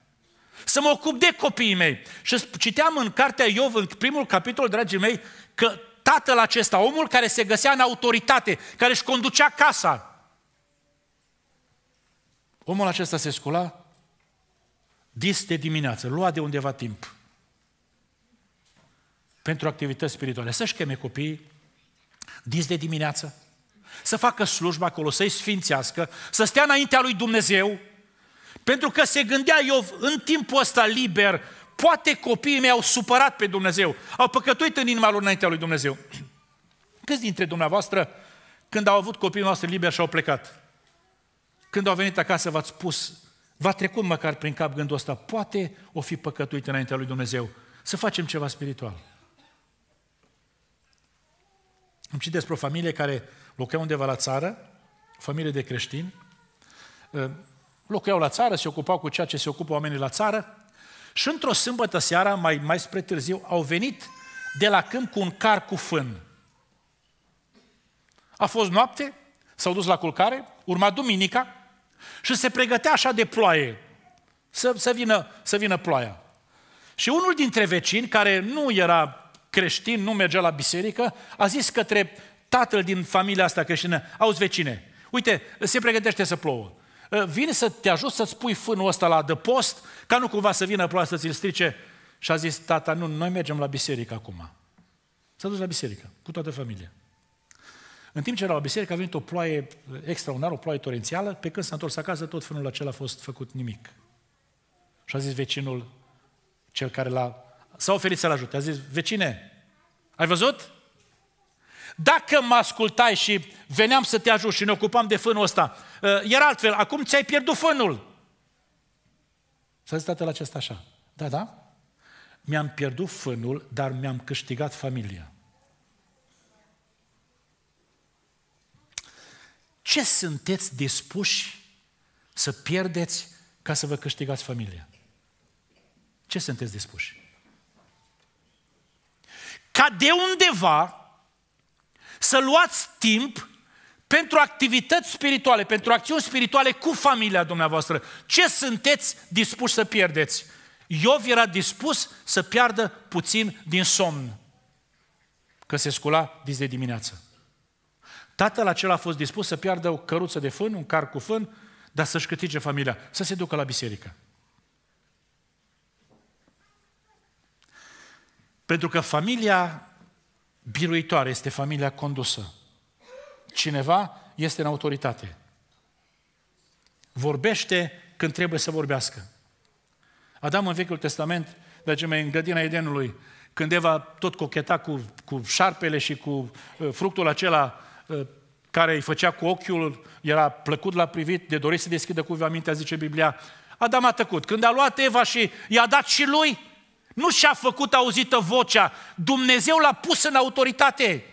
să mă ocup de copiii mei. Și citeam în cartea Iov, în primul capitol, dragii mei, că tatăl acesta, omul care se găsea în autoritate, care își conducea casa, omul acesta se scula dis de dimineață, lua de undeva timp pentru activități spirituale. Să-și cheme copiii dis de dimineață, să facă slujba acolo, să-i sfințească, să stea înaintea lui Dumnezeu, pentru că se gândea eu în timpul ăsta liber, Poate copiii mei au supărat pe Dumnezeu, au păcătuit în inima lor înaintea lui Dumnezeu. Câți dintre dumneavoastră, când au avut copiii noastre liberi și au plecat, când au venit acasă, v-ați spus, v-a trecut măcar prin cap gândul ăsta, poate o fi păcătuit înaintea lui Dumnezeu, să facem ceva spiritual. Am citit despre o familie care locuia undeva la țară, o familie de creștini, locuiau la țară, se ocupau cu ceea ce se ocupă oamenii la țară și într-o sâmbătă seara, mai, mai spre târziu, au venit de la câmp cu un car cu fân. A fost noapte, s-au dus la culcare, urma duminica și se pregătea așa de ploaie, să, să, vină, să vină ploaia. Și unul dintre vecini, care nu era creștin, nu mergea la biserică, a zis către tatăl din familia asta creștină, auzi vecine, uite, se pregătește să plouă. Ă, vine să te ajut să-ți pui fânul ăsta la adăpost, ca nu cumva să vină ploaia să ți-l strice. Și a zis, tata, nu, noi mergem la biserică acum. S-a dus la biserică, cu toată familia. În timp ce era la biserică a venit o ploaie extraordinară, o ploaie torențială, pe când s-a întors acasă, tot fânul acela a fost făcut nimic. Și a zis vecinul, cel care l-a... S-a oferit să-l ajute. A zis, vecine, ai văzut? Dacă mă ascultai și veneam să te ajut și ne ocupam de fânul ăsta, eh, era altfel, acum ți-ai pierdut fânul. Să zic tatăl acesta așa. Da, da? Mi-am pierdut fânul, dar mi-am câștigat familia. Ce sunteți dispuși să pierdeți ca să vă câștigați familia? Ce sunteți dispuși? Ca de undeva să luați timp pentru activități spirituale, pentru acțiuni spirituale cu familia dumneavoastră. Ce sunteți dispuși să pierdeți? Iov era dispus să piardă puțin din somn, că se scula dis de dimineață. Tatăl acela a fost dispus să piardă o căruță de fân, un car cu fân, dar să-și câtige familia, să se ducă la biserică. Pentru că familia biruitoare este familia condusă. Cineva este în autoritate. Vorbește când trebuie să vorbească. Adam în Vechiul Testament, dragii mei, în grădina Edenului, când Eva tot cocheta cu, cu șarpele și cu uh, fructul acela uh, care îi făcea cu ochiul, era plăcut la privit, de dorit să deschidă cuviva mintea, zice Biblia, Adam a tăcut. Când a luat Eva și i-a dat și lui, nu și-a făcut auzită vocea, Dumnezeu l-a pus în autoritate.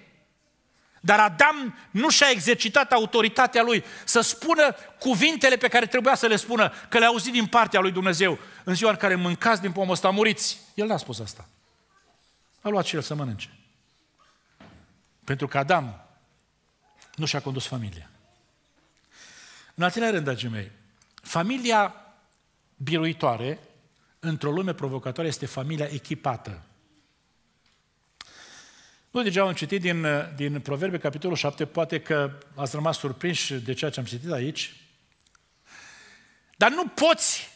Dar Adam nu și-a exercitat autoritatea lui să spună cuvintele pe care trebuia să le spună, că le-a auzit din partea lui Dumnezeu. În ziua în care mâncați din pomul ăsta, muriți. El n-a spus asta. A luat și el să mănânce. Pentru că Adam nu și-a condus familia. În al treilea rând, dragii mei, familia biruitoare într-o lume provocatoare este familia echipată. Nu deja am citit din, din Proverbe, capitolul 7, poate că ați rămas surprinși de ceea ce am citit aici. Dar nu poți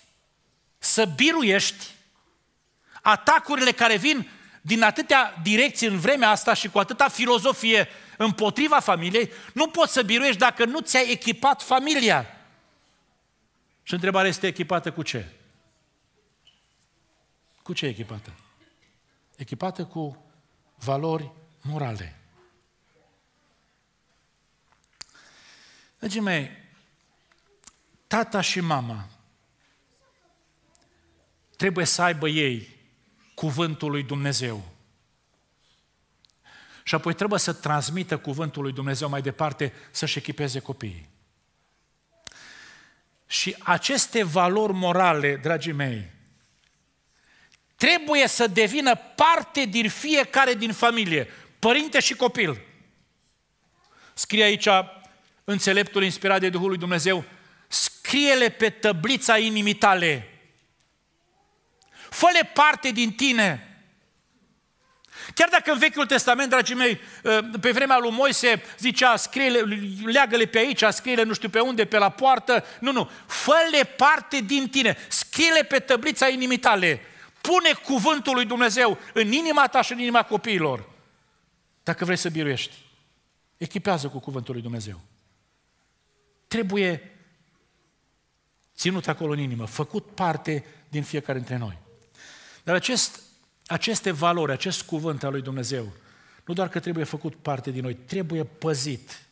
să biruiești atacurile care vin din atâtea direcții în vremea asta și cu atâta filozofie împotriva familiei, nu poți să biruiești dacă nu ți-ai echipat familia. Și întrebarea este echipată cu ce? Cu ce echipată? Echipată cu valori morale. Dragii mei, tata și mama trebuie să aibă ei cuvântul lui Dumnezeu. Și apoi trebuie să transmită cuvântul lui Dumnezeu mai departe, să-și echipeze copiii. Și aceste valori morale, dragii mei, trebuie să devină parte din fiecare din familie, părinte și copil. Scrie aici înțeleptul inspirat de Duhul lui Dumnezeu, scrie-le pe tăblița inimii tale. fă parte din tine. Chiar dacă în Vechiul Testament, dragii mei, ă, pe vremea lui Moise zicea, scrie-le, leagă-le pe aici, scrie-le nu știu pe unde, pe la poartă. Nu, nu, fă parte din tine, scrie-le pe tăblița inimii tale. Pune cuvântul lui Dumnezeu în inima ta și în inima copiilor. Dacă vrei să biruiești, echipează cu cuvântul lui Dumnezeu. Trebuie ținut acolo în inimă, făcut parte din fiecare dintre noi. Dar acest, aceste valori, acest cuvânt al lui Dumnezeu, nu doar că trebuie făcut parte din noi, trebuie păzit.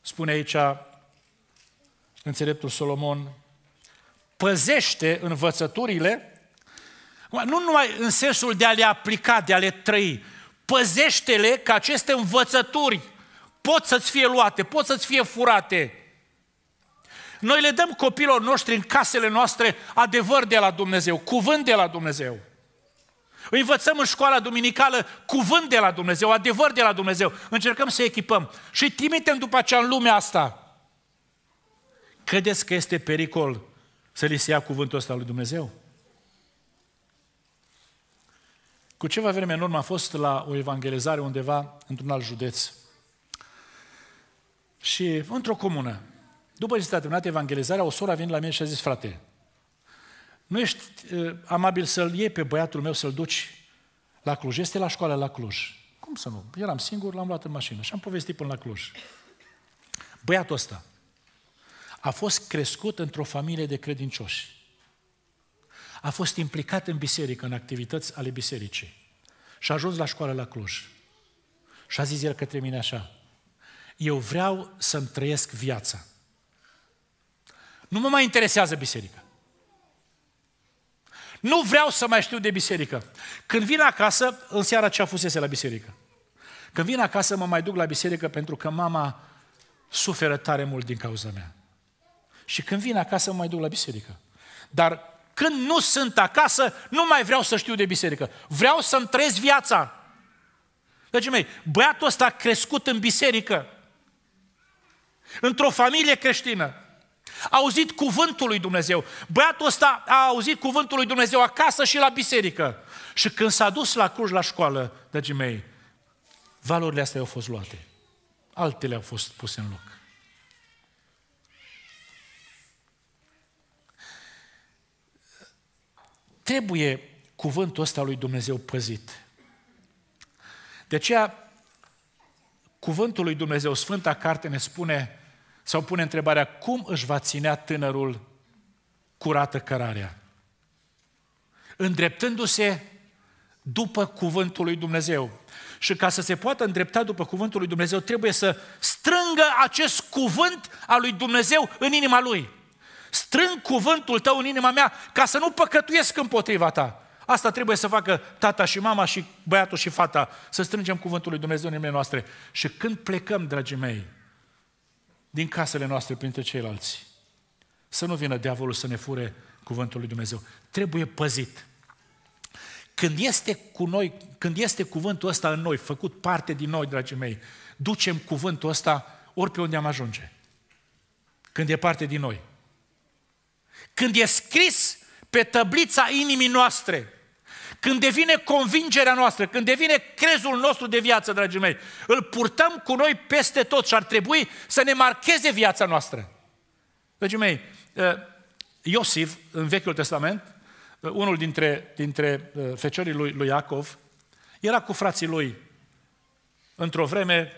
Spune aici înțeleptul Solomon, păzește învățăturile nu numai în sensul de a le aplica, de a le trăi, păzește-le că aceste învățături pot să-ți fie luate, pot să-ți fie furate. Noi le dăm copilor noștri în casele noastre adevăr de la Dumnezeu, cuvânt de la Dumnezeu. Îi învățăm în școala duminicală cuvânt de la Dumnezeu, adevăr de la Dumnezeu. Încercăm să echipăm și trimitem după aceea în lumea asta. Credeți că este pericol să li se ia cuvântul ăsta lui Dumnezeu? Cu ceva vreme în urmă a fost la o evangelizare undeva într-un alt județ. Și într-o comună. După ce s-a terminat evangelizarea, o soră a venit la mine și a zis, frate, nu ești uh, amabil să-l iei pe băiatul meu să-l duci la Cluj? Este la școală la Cluj. Cum să nu? Eram singur, l-am luat în mașină și am povestit până la Cluj. Băiatul ăsta a fost crescut într-o familie de credincioși a fost implicat în biserică, în activități ale bisericii. Și a ajuns la școală la Cluj. Și a zis el către mine așa, eu vreau să-mi trăiesc viața. Nu mă mai interesează biserica. Nu vreau să mai știu de biserică. Când vin acasă, în seara ce a fusese la biserică. Când vin acasă, mă mai duc la biserică pentru că mama suferă tare mult din cauza mea. Și când vin acasă, mă mai duc la biserică. Dar când nu sunt acasă, nu mai vreau să știu de biserică. Vreau să-mi trăiesc viața. Dragii mei, băiatul ăsta a crescut în biserică, într-o familie creștină, a auzit cuvântul lui Dumnezeu. Băiatul ăsta a auzit cuvântul lui Dumnezeu acasă și la biserică. Și când s-a dus la curs, la școală, dragii mei, valorile astea au fost luate. Altele au fost puse în loc. trebuie cuvântul ăsta lui Dumnezeu păzit. De aceea, cuvântul lui Dumnezeu, Sfânta Carte ne spune, sau pune întrebarea, cum își va ținea tânărul curată cărarea? Îndreptându-se după cuvântul lui Dumnezeu. Și ca să se poată îndrepta după cuvântul lui Dumnezeu, trebuie să strângă acest cuvânt al lui Dumnezeu în inima lui. Strâng cuvântul tău în inima mea ca să nu păcătuiesc împotriva ta. Asta trebuie să facă tata și mama și băiatul și fata, să strângem cuvântul lui Dumnezeu în inimile noastre. Și când plecăm, dragii mei, din casele noastre printre ceilalți, să nu vină diavolul să ne fure cuvântul lui Dumnezeu. Trebuie păzit. Când este, cu noi, când este cuvântul ăsta în noi, făcut parte din noi, dragii mei, ducem cuvântul ăsta ori pe unde am ajunge. Când e parte din noi. Când e scris pe tăblița inimii noastre, când devine convingerea noastră, când devine crezul nostru de viață, dragii mei, îl purtăm cu noi peste tot și ar trebui să ne marcheze viața noastră. Dragii mei, eh, Iosif, în Vechiul Testament, eh, unul dintre, dintre eh, feciorii lui, lui Iacov, era cu frații lui într-o vreme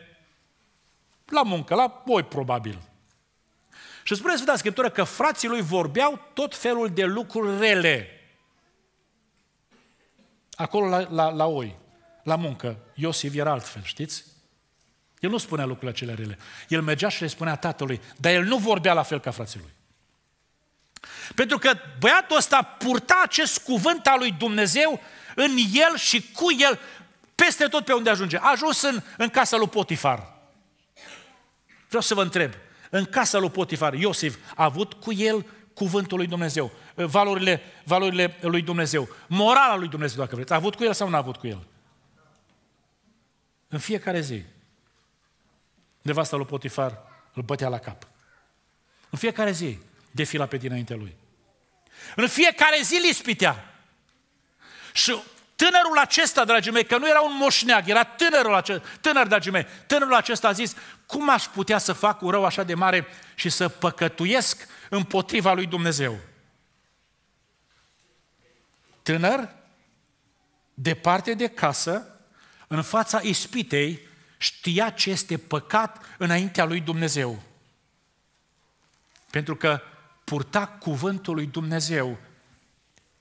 la muncă, la boi probabil. Și spune Sfânta Scriptură că frații lui vorbeau tot felul de lucruri rele. Acolo la, la, la oi, la muncă, Iosif era altfel, știți? El nu spunea lucrurile acelea rele. El mergea și le spunea tatălui, dar el nu vorbea la fel ca frații lui. Pentru că băiatul ăsta purta acest cuvânt al lui Dumnezeu în el și cu el, peste tot pe unde ajunge. A ajuns în, în casa lui Potifar. Vreau să vă întreb, în casa lui Potifar, Iosif a avut cu el cuvântul lui Dumnezeu, valorile, valorile lui Dumnezeu, morala lui Dumnezeu, dacă vreți. A avut cu el sau nu a avut cu el? În fiecare zi. Nevasta lui Potifar îl bătea la cap. În fiecare zi defila pe dinainte lui. În fiecare zi îl ispitea. Și tânărul acesta, dragii mei, că nu era un moșneag, era tânărul acesta, tânăr, dragii mei, tânărul acesta a zis, cum aș putea să fac un rău așa de mare și să păcătuiesc împotriva lui Dumnezeu? Tânăr, departe de casă, în fața ispitei, știa ce este păcat înaintea lui Dumnezeu. Pentru că purta cuvântul lui Dumnezeu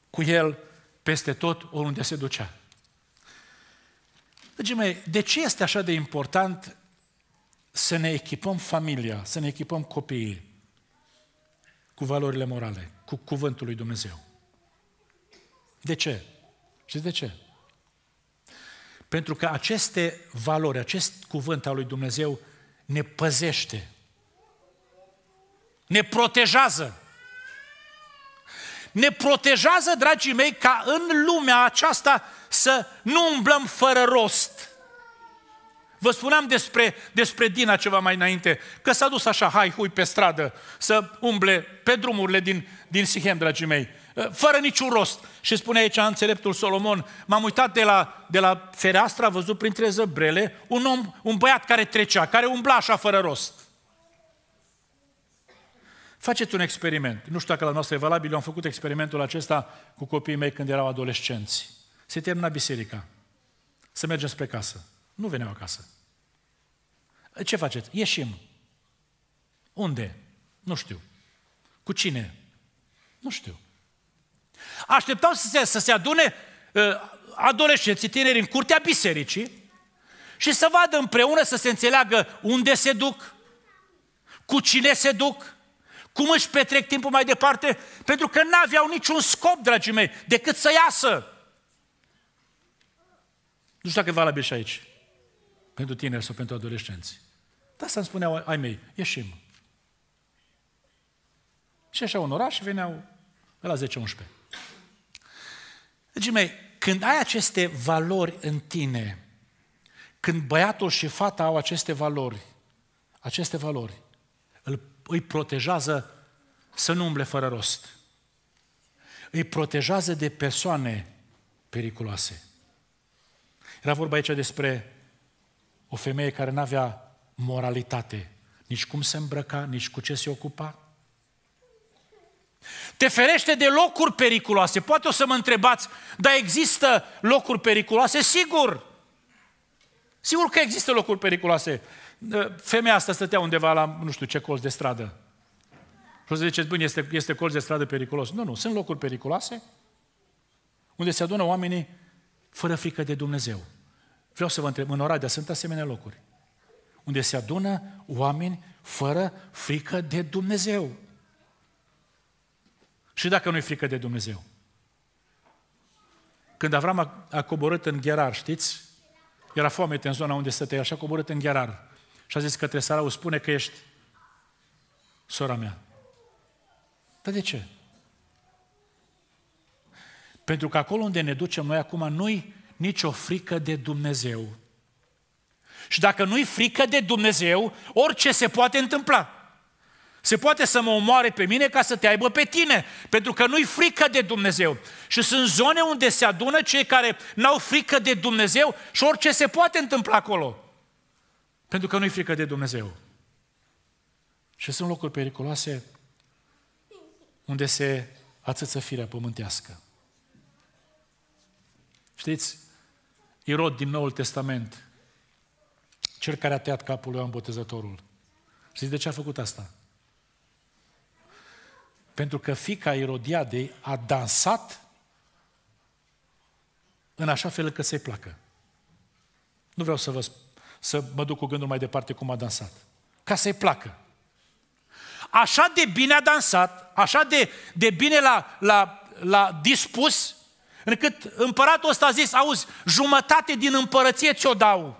cu el peste tot oriunde se ducea. Dragii mei, de ce este așa de important să ne echipăm familia, să ne echipăm copiii cu valorile morale, cu cuvântul lui Dumnezeu. De ce? Și de ce? Pentru că aceste valori, acest cuvânt al lui Dumnezeu ne păzește, ne protejează. Ne protejează, dragii mei, ca în lumea aceasta să nu umblăm fără rost. Vă spuneam despre, despre Dina ceva mai înainte, că s-a dus așa, hai, hui, pe stradă, să umble pe drumurile din, din Sihem, dragii mei, ă, fără niciun rost. Și spune aici înțeleptul Solomon, m-am uitat de la, de la fereastră, a văzut printre zăbrele un om, un băiat care trecea, care umbla așa fără rost. Faceți un experiment. Nu știu dacă la noastră e valabil, eu am făcut experimentul acesta cu copiii mei când erau adolescenți. Se termina biserica. Să mergem spre casă. Nu veneau acasă. Ce faceți? Ieșim. Unde? Nu știu. Cu cine? Nu știu. Așteptau să se, să se adune uh, adolescenții, tineri în curtea bisericii și să vadă împreună, să se înțeleagă unde se duc, cu cine se duc, cum își petrec timpul mai departe, pentru că n-aveau niciun scop, dragii mei, decât să iasă. Nu știu dacă e valabil și aici pentru tineri sau pentru adolescenți. Dar asta îmi spuneau ai mei, ieșim. Și așa un oraș și veneau la 10-11. Deci, mei, când ai aceste valori în tine, când băiatul și fata au aceste valori, aceste valori, îl, îi protejează să nu umble fără rost. Îi protejează de persoane periculoase. Era vorba aici despre o femeie care nu avea moralitate, nici cum se îmbrăca, nici cu ce se ocupa. Te ferește de locuri periculoase. Poate o să mă întrebați, dar există locuri periculoase? Sigur! Sigur că există locuri periculoase. Ă, femeia asta stătea undeva la nu știu ce colț de stradă. Și o să ziceți, bine, este, este colț de stradă periculos. Nu, nu, sunt locuri periculoase unde se adună oamenii fără frică de Dumnezeu. Vreau să vă întreb, în Oradea sunt asemenea locuri unde se adună oameni fără frică de Dumnezeu. Și dacă nu-i frică de Dumnezeu? Când Avram a, a coborât în Gherar, știți? Era foamete în zona unde stătea el și a coborât în Gherar. Și a zis către Sarau, spune că ești sora mea. Dar de ce? Pentru că acolo unde ne ducem noi acum, nu-i nicio frică de Dumnezeu. Și dacă nu-i frică de Dumnezeu, orice se poate întâmpla. Se poate să mă omoare pe mine ca să te aibă pe tine, pentru că nu-i frică de Dumnezeu. Și sunt zone unde se adună cei care n-au frică de Dumnezeu și orice se poate întâmpla acolo. Pentru că nu-i frică de Dumnezeu. Și sunt locuri periculoase unde se atâță firea pământească. Știți, Irod din Noul Testament, cel care a tăiat capul lui Ambotezătorul. Știți de ce a făcut asta? Pentru că fica Irodiadei a dansat în așa fel că să-i placă. Nu vreau să, vă, să mă duc cu gândul mai departe cum a dansat. Ca să-i placă. Așa de bine a dansat, așa de, de bine l-a, l-a, l-a dispus, Încât împăratul ăsta a zis, auzi, jumătate din împărăție ți-o dau.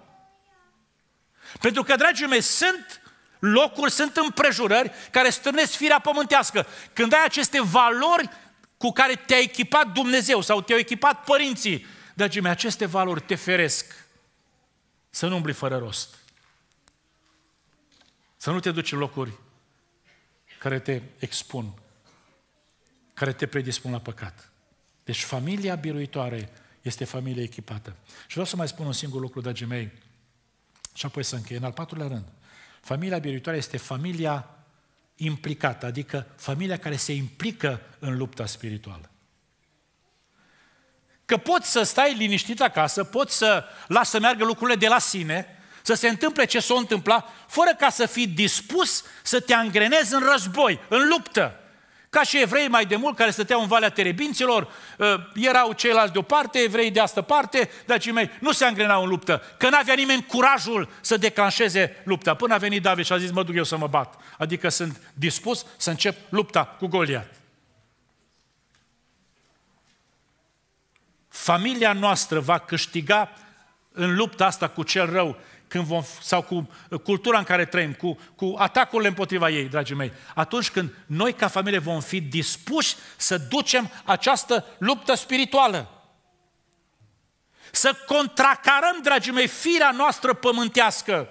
Pentru că, dragii mei, sunt locuri, sunt împrejurări care strânesc firea pământească. Când ai aceste valori cu care te-a echipat Dumnezeu sau te-au echipat părinții, dragii mei, aceste valori te feresc să nu umbli fără rost. Să nu te duci în locuri care te expun, care te predispun la păcat. Deci familia biruitoare este familie echipată. Și vreau să mai spun un singur lucru, dragii mei, și apoi să încheie. În al patrulea rând, familia biruitoare este familia implicată, adică familia care se implică în lupta spirituală. Că poți să stai liniștit acasă, poți să lași să meargă lucrurile de la sine, să se întâmple ce s-o întâmpla, fără ca să fii dispus să te angrenezi în război, în luptă. Ca și evrei mai de mult care stăteau în Valea Terebinților, ă, erau ceilalți de o parte, evrei de astă parte, dragii mei, nu se angrenau în luptă, că n-avea nimeni curajul să declanșeze lupta. Până a venit David și a zis, mă duc eu să mă bat. Adică sunt dispus să încep lupta cu Goliat. Familia noastră va câștiga în lupta asta cu cel rău când vom, sau cu uh, cultura în care trăim, cu, cu atacurile împotriva ei, dragii mei, atunci când noi ca familie vom fi dispuși să ducem această luptă spirituală. Să contracarăm, dragii mei, firea noastră pământească,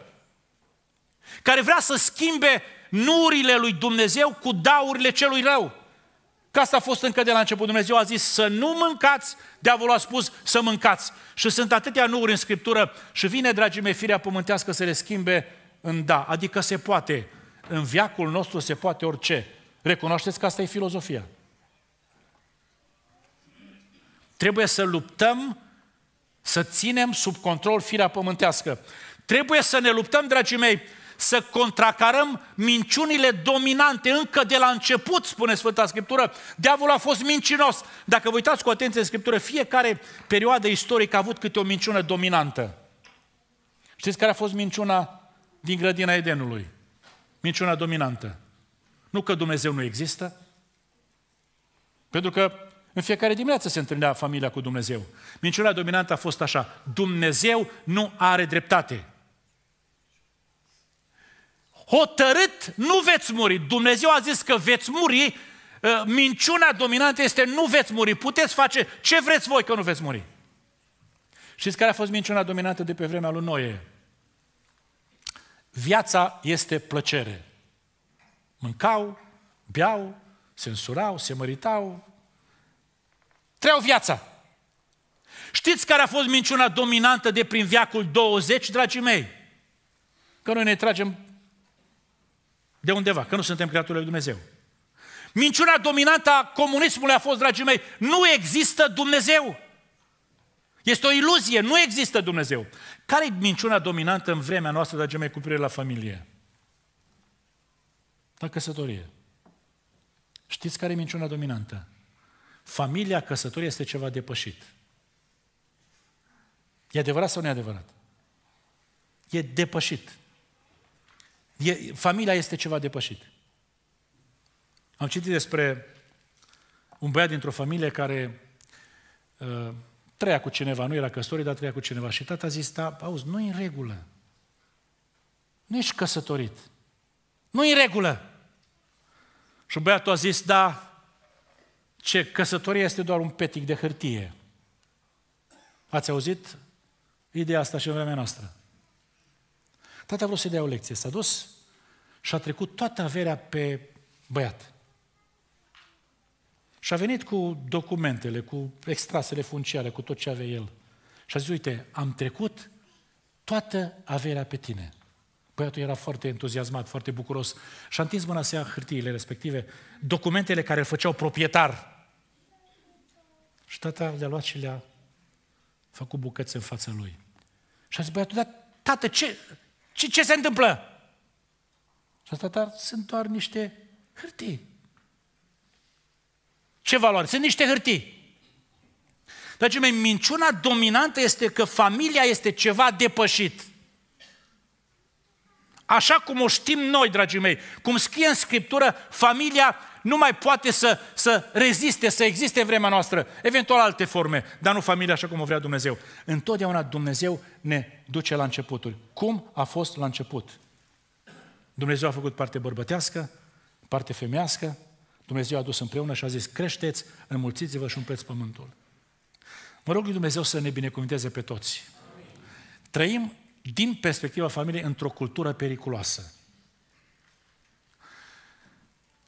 care vrea să schimbe nurile lui Dumnezeu cu daurile celui rău. Că asta a fost încă de la început. Dumnezeu a zis să nu mâncați, diavolul a spus să mâncați. Și sunt atâtea nuuri în Scriptură și vine, dragii mei, firea pământească să le schimbe în da. Adică se poate. În viacul nostru se poate orice. Recunoașteți că asta e filozofia. Trebuie să luptăm, să ținem sub control firea pământească. Trebuie să ne luptăm, dragii mei, să contracarăm minciunile dominante încă de la început, spune Sfânta Scriptură. Diavolul a fost mincinos. Dacă vă uitați cu atenție în Scriptură, fiecare perioadă istorică a avut câte o minciună dominantă. Știți care a fost minciuna din grădina Edenului? Minciuna dominantă. Nu că Dumnezeu nu există, pentru că în fiecare dimineață se întâlnea familia cu Dumnezeu. Minciuna dominantă a fost așa, Dumnezeu nu are dreptate hotărât nu veți muri. Dumnezeu a zis că veți muri, uh, minciuna dominantă este nu veți muri, puteți face ce vreți voi că nu veți muri. Știți care a fost minciuna dominantă de pe vremea lui Noe? Viața este plăcere. Mâncau, beau, se însurau, se măritau. Treau viața. Știți care a fost minciuna dominantă de prin viacul 20, dragii mei? Că noi ne tragem de undeva, că nu suntem creaturile lui Dumnezeu. Minciuna dominantă a comunismului a fost, dragii mei, nu există Dumnezeu. Este o iluzie, nu există Dumnezeu. Care e minciuna dominantă în vremea noastră, dragii mei, cu privire la familie? La căsătorie. Știți care e minciuna dominantă? Familia, căsătorie este ceva depășit. E adevărat sau adevărat? E depășit. E, familia este ceva depășit. Am citit despre un băiat dintr-o familie care uh, trăia cu cineva, nu era căsătorit, dar trăia cu cineva. Și tata a zis, da, auzi, nu în regulă. Nu ești căsătorit. nu în regulă. Și băiatul a zis, da, ce căsătoria este doar un petic de hârtie. Ați auzit ideea asta și în vremea noastră? Tata a vrut să-i dea o lecție. S-a dus și a trecut toată averea pe băiat. Și a venit cu documentele, cu extrasele funciare, cu tot ce avea el. Și a zis, uite, am trecut toată averea pe tine. Băiatul era foarte entuziasmat, foarte bucuros și a întins mâna să ia hârtiile respective, documentele care îl făceau proprietar. Și tata le-a luat și le-a făcut bucăți în fața lui. Și a zis, băiatul, dar tată, ce? Și ce se întâmplă? Și asta dar sunt doar niște hârtii. Ce valoare? Sunt niște hârtii. Dragii mei, minciuna dominantă este că familia este ceva depășit. Așa cum o știm noi, dragii mei, cum scrie în Scriptură, familia nu mai poate să, să reziste, să existe vremea noastră, eventual alte forme, dar nu familia așa cum o vrea Dumnezeu. Întotdeauna Dumnezeu ne duce la începuturi. Cum a fost la început? Dumnezeu a făcut parte bărbătească, parte femească, Dumnezeu a dus împreună și a zis, creșteți, înmulțiți-vă și umpleți pământul. Mă rog lui Dumnezeu să ne binecuvinteze pe toți. Trăim din perspectiva familiei într-o cultură periculoasă.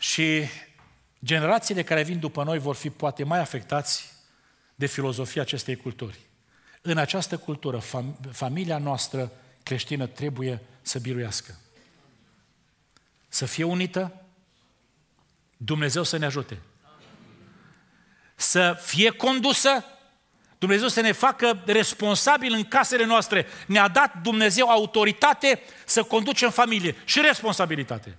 Și generațiile care vin după noi vor fi poate mai afectați de filozofia acestei culturi. În această cultură, fam- familia noastră creștină trebuie să biruiască. Să fie unită, Dumnezeu să ne ajute. Să fie condusă, Dumnezeu să ne facă responsabil în casele noastre. Ne-a dat Dumnezeu autoritate să conducem familie și responsabilitate.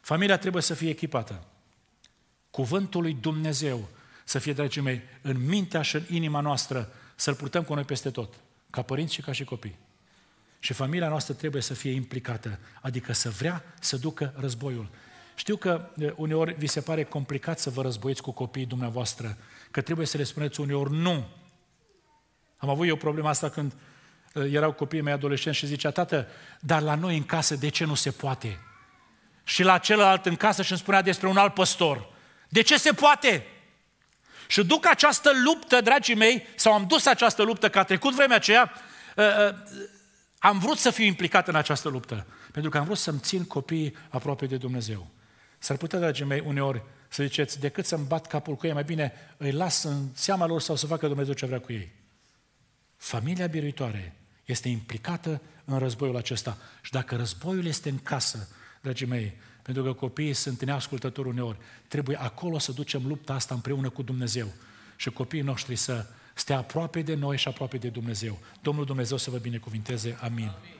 Familia trebuie să fie echipată. Cuvântul lui Dumnezeu să fie, dragii mei, în mintea și în inima noastră, să-L purtăm cu noi peste tot, ca părinți și ca și copii. Și familia noastră trebuie să fie implicată, adică să vrea să ducă războiul. Știu că uneori vi se pare complicat să vă războiți cu copiii dumneavoastră, că trebuie să le spuneți uneori nu. Am avut eu problema asta când erau copiii mei adolescenți și zicea, tată, dar la noi în casă de ce nu se poate? și la celălalt în casă și îmi spunea despre un alt păstor. De ce se poate? Și duc această luptă, dragii mei, sau am dus această luptă, că a trecut vremea aceea, uh, uh, am vrut să fiu implicat în această luptă, pentru că am vrut să-mi țin copiii aproape de Dumnezeu. S-ar putea, dragii mei, uneori să ziceți, decât să-mi bat capul cu ei, mai bine îi las în seama lor sau să facă Dumnezeu ce vrea cu ei. Familia biruitoare este implicată în războiul acesta. Și dacă războiul este în casă, dragii mei, pentru că copiii sunt neascultători uneori. Trebuie acolo să ducem lupta asta împreună cu Dumnezeu și copiii noștri să stea aproape de noi și aproape de Dumnezeu. Domnul Dumnezeu să vă binecuvinteze. Amin. Amin.